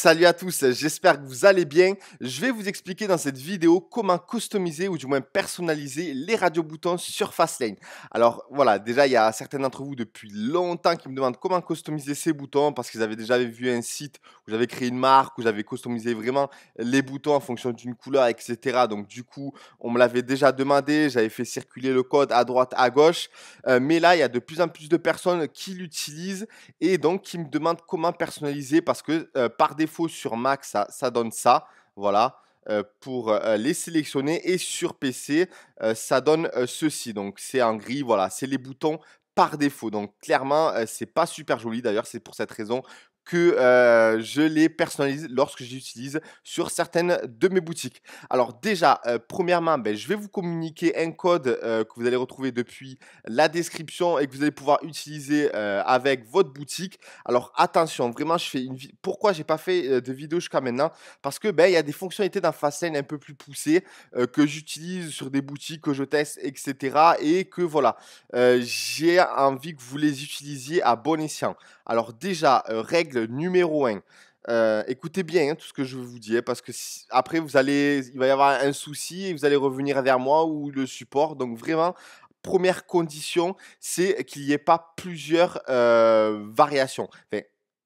Salut à tous, j'espère que vous allez bien. Je vais vous expliquer dans cette vidéo comment customiser ou du moins personnaliser les boutons sur Fastlane. Alors voilà, déjà il y a certains d'entre vous depuis longtemps qui me demandent comment customiser ces boutons parce qu'ils avaient déjà vu un site où j'avais créé une marque, où j'avais customisé vraiment les boutons en fonction d'une couleur, etc. Donc du coup, on me l'avait déjà demandé, j'avais fait circuler le code à droite, à gauche. Euh, mais là, il y a de plus en plus de personnes qui l'utilisent et donc qui me demandent comment personnaliser parce que euh, par défaut, sur Mac, ça, donne ça. Voilà. Euh, pour euh, euh, les sélectionner et sur PC ça donne ceci donc c'est en gris voilà c'est les boutons par défaut donc clairement c'est pas super joli d'ailleurs c'est pour cette raison que euh, je les personnalise lorsque j'utilise sur certaines de mes boutiques. Alors déjà, euh, premièrement, ben, je vais vous communiquer un code euh, que vous allez retrouver depuis la description et que vous allez pouvoir utiliser avec votre boutique. Alors attention, vraiment, je fais une pourquoi j'ai pas fait de vidéo jusqu'à maintenant Parce que ben il y a des fonctionnalités dans Fastlane un peu plus poussées que j'utilise sur des boutiques que je teste, etc. Et que voilà, j'ai envie que vous les utilisiez à bon escient. Alors déjà, règles numéro 1. Euh, écoutez bien hein, tout ce que je vous dis, hein, parce que après, vous allez, il va y avoir un souci et vous allez revenir vers moi ou le support. Donc vraiment, première condition, c'est qu'il n'y ait pas plusieurs euh, variations.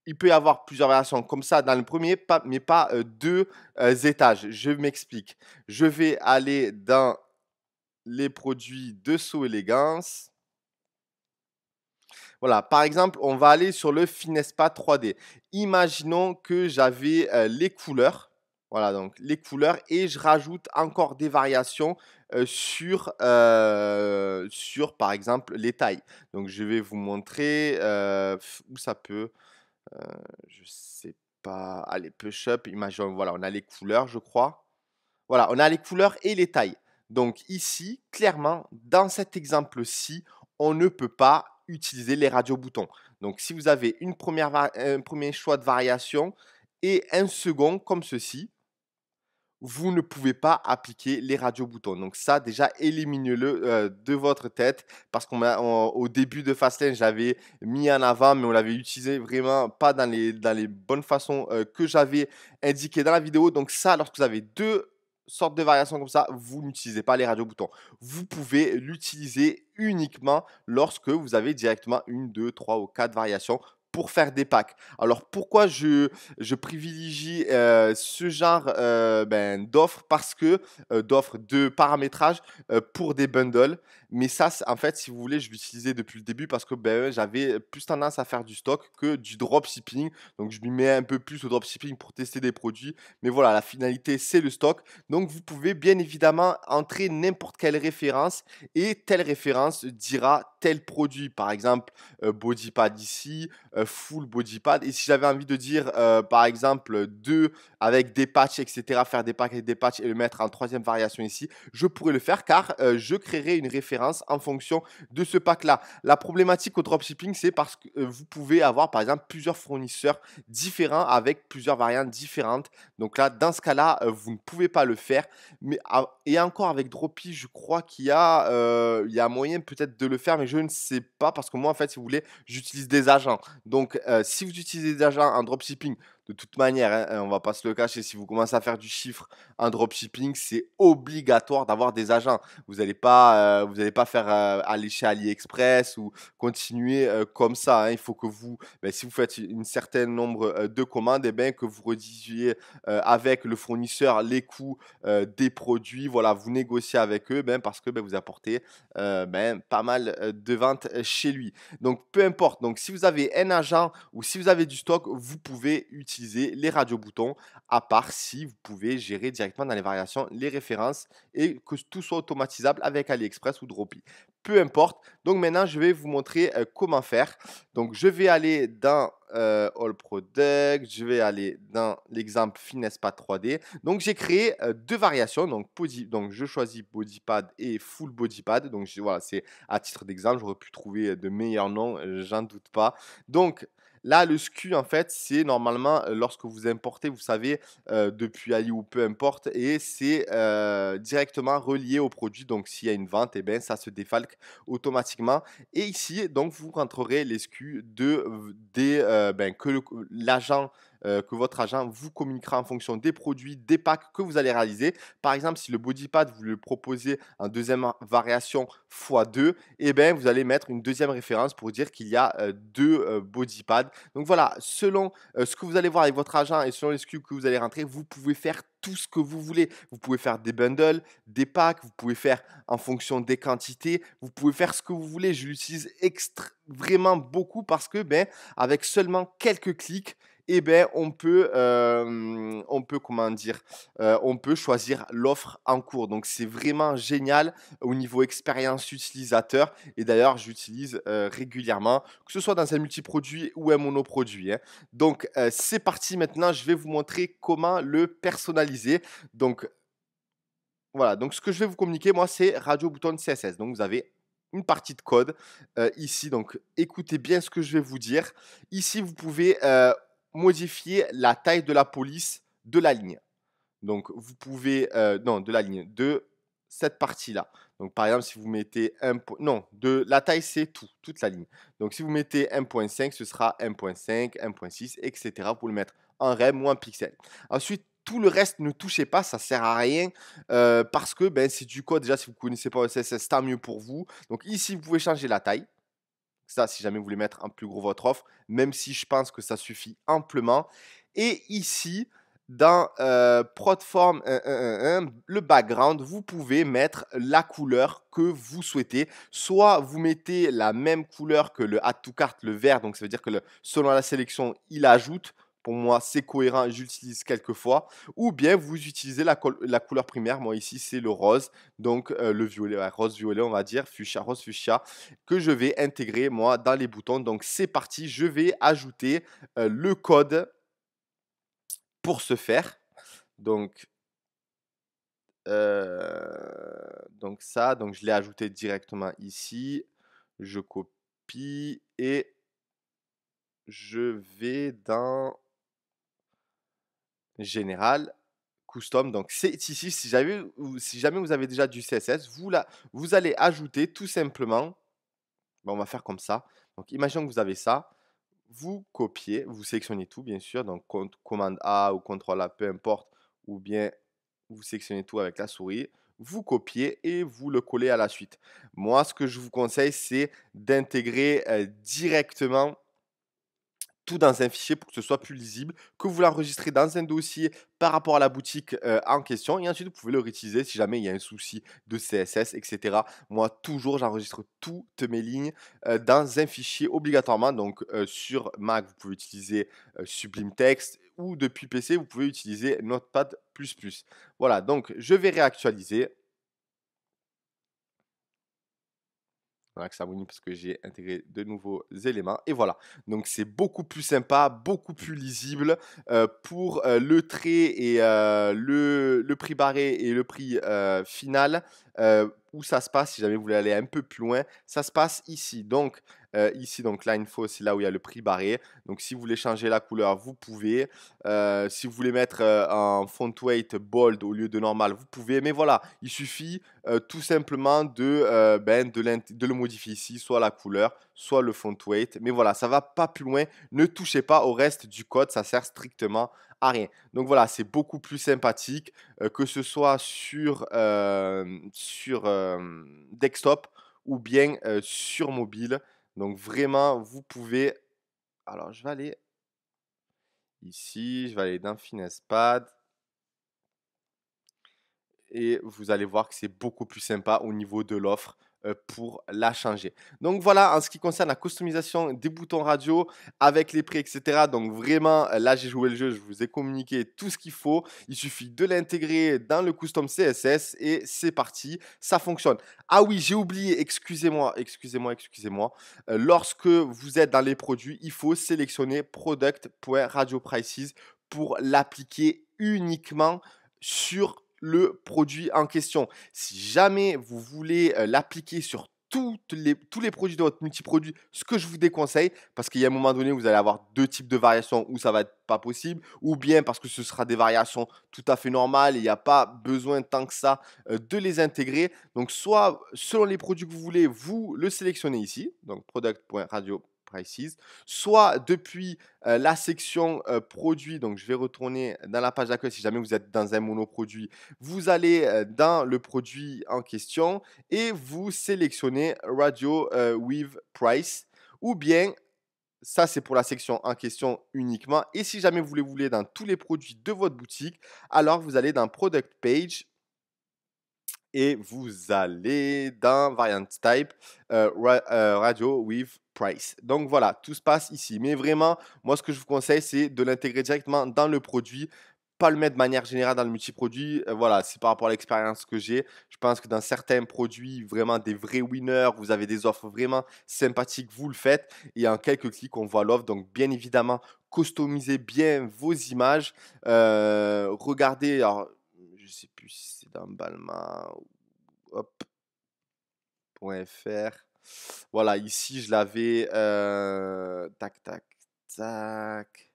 il peut y avoir plusieurs variations comme ça dans le premier, mais pas euh, deux étages. Je m'explique. Je vais aller dans les produits de saut élégance. Voilà, par exemple, on va aller sur le pas 3D. Imaginons que j'avais euh, les couleurs. Voilà, donc les couleurs et je rajoute encore des variations euh, sur, euh, sur, par exemple, les tailles. Donc, je vais vous montrer où ça peut. je sais pas. Allez, push up, imaginons, voilà, on a les couleurs, je crois. Voilà, on a les couleurs et les tailles. Donc ici, clairement, dans cet exemple-ci, on ne peut pas utiliser les radios boutons. Donc si vous avez une première un premier choix de variation et un second comme ceci, vous ne pouvez pas appliquer les radios boutons. Donc ça, déjà, éliminez-le euh, de votre tête parce qu'on au début de Fastlane, j'avais mis en avant, mais on l'avait utilisé vraiment pas dans les, dans les bonnes façons euh, que j'avais indiqué dans la vidéo. Donc ça, lorsque vous avez deux sorte de variations comme ça, vous n'utilisez pas les radios boutons. Vous pouvez l'utiliser uniquement lorsque vous avez directement une, deux, trois ou quatre variations pour faire des packs. Alors pourquoi je, privilégie euh, ce genre euh, ben, d'offres Parce que euh, d'offres de paramétrage pour des bundles. Mais ça, en fait, si vous voulez, je l'utilisais depuis le début parce que ben, j'avais plus tendance à faire du stock que du dropshipping. Donc je m'y mets un peu plus au dropshipping pour tester des produits. Mais voilà, la finalité, c'est le stock. Donc vous pouvez bien évidemment entrer n'importe quelle référence et telle référence dira tel produit. Par exemple, Bodypad ici euh, full body pad. Et si j'avais envie de dire, euh, par exemple, deux avec des patchs, etc., faire des packs avec des patchs et le mettre en troisième variation ici, je pourrais le faire car euh, je créerai une référence en fonction de ce pack-là. La problématique au dropshipping, c'est parce que vous pouvez avoir, par exemple, plusieurs fournisseurs différents avec plusieurs variantes différentes. Donc là, dans ce cas-là, vous ne pouvez pas le faire. Mais, et encore avec dropy je crois qu'il y, a, il y a moyen peut-être de le faire, mais je ne sais pas parce que moi, en fait, si vous voulez, j'utilise des agents. Donc, euh, si vous utilisez déjà un dropshipping, de toute manière, hein, hein, on va pas se le cacher, si vous commencez à faire du chiffre en dropshipping, c'est obligatoire d'avoir des agents. Vous n'allez pas, euh, vous allez pas faire euh, aller chez AliExpress ou continuer euh, comme ça. Hein. Il faut que vous, ben, si vous faites un certain nombre de commandes, et eh ben, que vous redisiez avec le fournisseur les coûts des produits. Voilà, vous négociez avec eux ben, parce que ben, vous apportez ben, pas mal de ventes chez lui. Donc, peu importe. Donc, si vous avez un agent ou si vous avez du stock, vous pouvez utiliser les les boutons à part si vous pouvez gérer directement dans les variations les références et que tout soit automatisable avec AliExpress ou Dropy. Peu importe. Donc maintenant, je vais vous montrer euh, comment faire. Donc je vais aller dans euh, All Product, je vais aller dans l'exemple Finesse Pad 3D. Donc j'ai créé euh, deux variations. Donc, donc je choisis Body Pad et Full Body Pad. Donc voilà, c'est à titre d'exemple. J'aurais pu trouver de meilleurs noms, j'en doute pas. Donc Là, le SKU, en fait, c'est normalement euh, lorsque vous importez, vous savez, euh, depuis Ali ou peu importe, et c'est euh, directement relié au produit. Donc, s'il y a une vente, et eh ça se défalque automatiquement. Et ici, donc, vous rentrerez les SKU de, ben, que l'agent euh, que votre agent vous communiquera en fonction des produits, des packs que vous allez réaliser. Par exemple, si le body pad, vous le proposez en deuxième variation x2, eh bien, vous allez mettre une deuxième référence pour dire qu'il y a euh, deux euh, body pads. Donc voilà, selon ce que vous allez voir avec votre agent et selon les SKU que vous allez rentrer, vous pouvez faire tout ce que vous voulez. Vous pouvez faire des bundles, des packs, vous pouvez faire en fonction des quantités, vous pouvez faire ce que vous voulez. Je l'utilise vraiment beaucoup parce que ben avec seulement quelques clics, eh ben, on peut, euh, on peut comment dire, euh, on peut choisir l'offre en cours. Donc, c'est vraiment génial au niveau expérience utilisateur. Et d'ailleurs, j'utilise euh, régulièrement, que ce soit dans un multiproduit ou un monoproduit. Hein. Donc, c'est parti maintenant. Je vais vous montrer comment le personnaliser. Donc, voilà. Donc, ce que je vais vous communiquer, moi, c'est radio bouton CSS. Donc, vous avez une partie de code ici. Donc écoutez bien ce que je vais vous dire. Ici, vous pouvez modifier la taille de la police de la ligne. Donc vous pouvez, euh, non, de la ligne, de cette partie-là. Donc par exemple, si vous mettez non, de la taille c'est tout, toute la ligne. Donc si vous mettez 1.5, ce sera 1.5, 1.6, etc. pour le mettre en rem ou en pixel. Ensuite, tout le reste ne touchez pas, ça sert à rien euh, parce que ben, c'est du code. Déjà, si vous ne connaissez pas le CSS, tant mieux pour vous. Donc ici, vous pouvez changer la taille. Ça, si jamais vous voulez mettre un plus gros votre offre, même si je pense que ça suffit amplement. Et ici, dans euh, Protform le background, vous pouvez mettre la couleur que vous souhaitez. Soit vous mettez la même couleur que le Add to Cart, le vert, donc ça veut dire que selon la sélection, il ajoute, pour moi, c'est cohérent, j'utilise quelques fois. Ou bien vous utilisez la, couleur primaire. Moi, ici, c'est le rose. Donc, euh, le violet, rose-violet, on va dire, fuchsia, rose-fuchsia, que je vais intégrer, moi, dans les boutons. Donc, c'est parti. Je vais ajouter euh, le code pour ce faire. Donc, euh, donc ça, donc je l'ai ajouté directement ici. Je copie et je vais dans général custom. Donc c'est ici, si jamais, si jamais vous avez déjà du CSS, vous, la, vous allez ajouter tout simplement, ben, on va faire comme ça. Donc imaginons que vous avez ça, vous copiez, vous sélectionnez tout bien sûr, donc commande A ou contrôle A, peu importe, ou bien vous sélectionnez tout avec la souris, vous copiez et vous le collez à la suite. Moi, ce que je vous conseille, c'est d'intégrer euh, directement tout dans un fichier pour que ce soit plus lisible, que vous l'enregistrez dans un dossier par rapport à la boutique euh, en question et ensuite vous pouvez le réutiliser si jamais il y a un souci de CSS, etc. Moi, toujours, j'enregistre toutes mes lignes euh, dans un fichier obligatoirement. Donc, euh, sur Mac, vous pouvez utiliser Sublime Text ou depuis PC, vous pouvez utiliser Notepad++. Voilà, donc je vais réactualiser que ça parce que j'ai intégré de nouveaux éléments. Et voilà. Donc c'est beaucoup plus sympa, beaucoup plus lisible euh, pour euh, le trait et euh, le, le, prix barré et le prix final où ça se passe, si jamais vous voulez aller un peu plus loin, ça se passe ici. Donc, euh, ici, donc là, info, c'est là où il y a le prix barré. Donc, si vous voulez changer la couleur, vous pouvez. Euh, si vous voulez mettre euh, un font weight bold au lieu de normal, vous pouvez. Mais voilà, il suffit tout simplement de, ben, de, de, le modifier ici, soit la couleur, soit le font weight. Mais voilà, ça va pas plus loin. Ne touchez pas au reste du code, ça sert strictement rien. Donc voilà, c'est beaucoup plus sympathique, euh, que ce soit sur, euh, sur euh, desktop ou bien sur mobile. Donc vraiment, vous pouvez... Alors, je vais aller ici, je vais aller dans Finesse Et vous allez voir que c'est beaucoup plus sympa au niveau de l'offre euh, pour la changer. Donc voilà, en ce qui concerne la customisation des boutons radio avec les prix, etc. Donc vraiment, euh, là j'ai joué le jeu, je vous ai communiqué tout ce qu'il faut. Il suffit de l'intégrer dans le custom CSS et c'est parti, ça fonctionne. Ah oui, j'ai oublié, excusez-moi, excusez-moi, excusez-moi. Euh, lorsque vous êtes dans les produits, il faut sélectionner product.radioprices pour l'appliquer uniquement sur le produit en question. Si jamais vous voulez euh, l'appliquer sur les, tous les produits de votre multiproduit, ce que je vous déconseille, parce qu'il y a un moment donné, vous allez avoir deux types de variations où ça va être pas possible, ou bien parce que ce sera des variations tout à fait normales, il n'y a pas besoin tant que ça euh, de les intégrer. Donc, soit selon les produits que vous voulez, vous le sélectionnez ici, donc product.radio Prices, soit depuis la section produit, produits. Donc, je vais retourner dans la page d'accueil si jamais vous êtes dans un monoproduit. Vous allez dans le produit en question et vous sélectionnez Radio with Price ou bien ça, c'est pour la section en question uniquement. Et si jamais vous les voulez dans tous les produits de votre boutique, alors vous allez dans Product Page et vous allez dans Variant Type euh, euh, Radio with Price. Donc voilà, tout se passe ici. Mais vraiment, moi ce que je vous conseille, c'est de l'intégrer directement dans le produit pas le mettre de manière générale dans le multiproduit. produit. Euh, voilà, c'est par rapport à l'expérience que j'ai. Je pense que dans certains produits, vraiment des vrais winners, vous avez des offres vraiment sympathiques, vous le faites. Et en quelques clics, on voit l'offre. Donc, bien évidemment, customisez bien vos images. regardez, alors, je sais plus si c'est dans Balma Voilà, ici je l'avais. Euh, tac, tac, tac.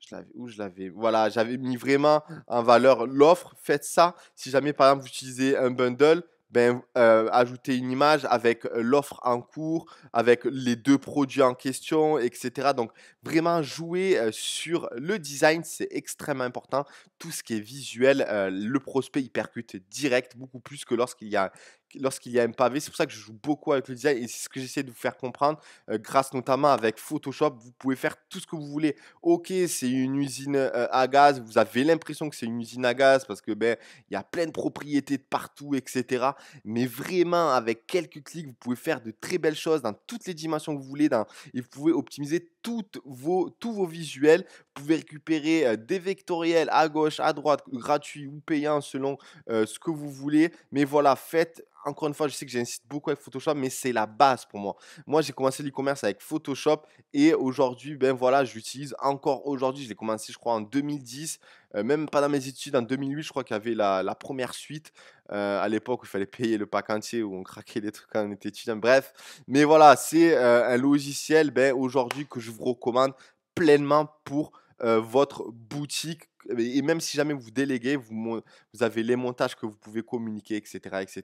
Je l'avais, où je l'avais Voilà, j'avais mis vraiment en valeur l'offre. Faites ça. Si jamais, par exemple, vous utilisez un bundle, ben, euh, ajouter une image avec euh, l'offre en cours, avec les deux produits en question, etc. Donc vraiment jouer euh, sur le design, c'est extrêmement important. Tout ce qui est visuel, le prospect il percute direct, beaucoup plus que lorsqu'il y a lorsqu'il y a un pavé. C'est pour ça que je joue beaucoup avec le design et c'est ce que j'essaie de vous faire comprendre. Euh, grâce notamment avec Photoshop, vous pouvez faire tout ce que vous voulez. Ok, c'est une usine euh, à gaz, vous avez l'impression que c'est une usine à gaz parce que ben il y a plein de propriétés de partout, etc. Mais vraiment, avec quelques clics, vous pouvez faire de très belles choses dans toutes les dimensions que vous voulez et vous pouvez optimiser toutes vos, tous vos visuels. Vous pouvez récupérer euh, des vectoriels à gauche, à droite, gratuits ou payants selon ce que vous voulez. Mais voilà, faites encore une fois, je sais que j'incite beaucoup avec Photoshop, mais c'est la base pour moi. Moi, j'ai commencé l'e-commerce avec Photoshop et aujourd'hui, ben voilà, j'utilise encore aujourd'hui. Je l'ai commencé, je crois, en 2010, euh, même pas dans mes études. En 2008, je crois qu'il y avait la, première suite euh, à l'époque il fallait payer le pack entier, ou on craquait des trucs quand on était étudiant. Bref, mais voilà, c'est euh, un logiciel ben, aujourd'hui que je vous recommande pleinement pour euh, votre boutique. Et même si jamais vous déléguez, vous, vous avez les montages que vous pouvez communiquer, etc. etc.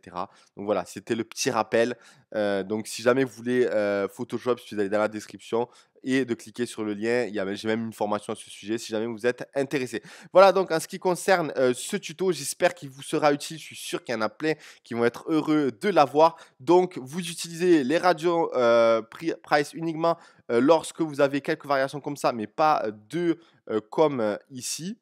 Donc voilà, c'était le petit rappel. Euh, donc si jamais vous voulez euh, Photoshop, si vous allez dans la description, et de cliquer sur le lien. J'ai même une formation à ce sujet si jamais vous êtes intéressé. Voilà donc en ce qui concerne euh, ce tuto, j'espère qu'il vous sera utile. Je suis sûr qu'il y en a plein qui vont être heureux de l'avoir. Donc vous utilisez les radios euh, price uniquement euh, lorsque vous avez quelques variations comme ça, mais pas deux comme ici.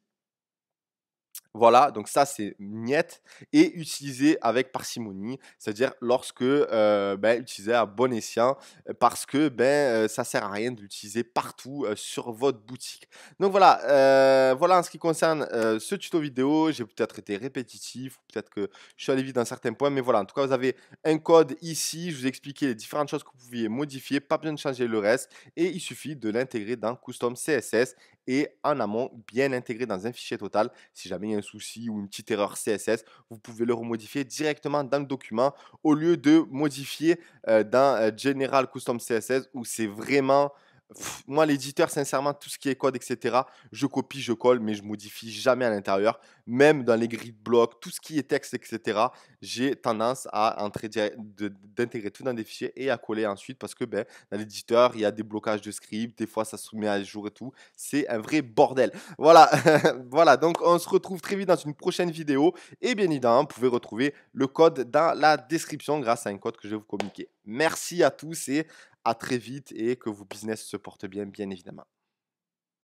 Voilà, donc ça c'est miette et utilisé avec parcimonie, c'est-à-dire lorsque euh, ben, utiliser à bon escient parce que ben ça sert à rien de l'utiliser partout sur votre boutique. Donc voilà, voilà en ce qui concerne ce tuto vidéo, j'ai peut-être été répétitif, peut-être que je suis allé vite dans certains points, mais voilà, en tout cas vous avez un code ici, je vous ai expliqué les différentes choses que vous pouviez modifier, pas besoin de changer le reste et il suffit de l'intégrer dans Custom CSS et en amont, bien intégré dans un fichier total. Si jamais il y a un souci ou une petite erreur CSS, vous pouvez le remodifier directement dans le document au lieu de modifier euh, dans euh, General Custom CSS où c'est vraiment moi, l'éditeur, sincèrement, tout ce qui est code, etc., je copie, je colle, mais je modifie jamais à l'intérieur. Même dans les grilles de blocs, tout ce qui est texte, etc., j'ai tendance à entrer d'intégrer tout dans des fichiers et à coller ensuite parce que ben, dans l'éditeur, il y a des blocages de script, des fois ça se met à jour et tout. C'est un vrai bordel. Voilà, voilà. Donc, on se retrouve très vite dans une prochaine vidéo. Et bien évidemment, vous pouvez retrouver le code dans la description grâce à un code que je vais vous communiquer. Merci à tous et à très vite et que vos business se portent bien, bien évidemment.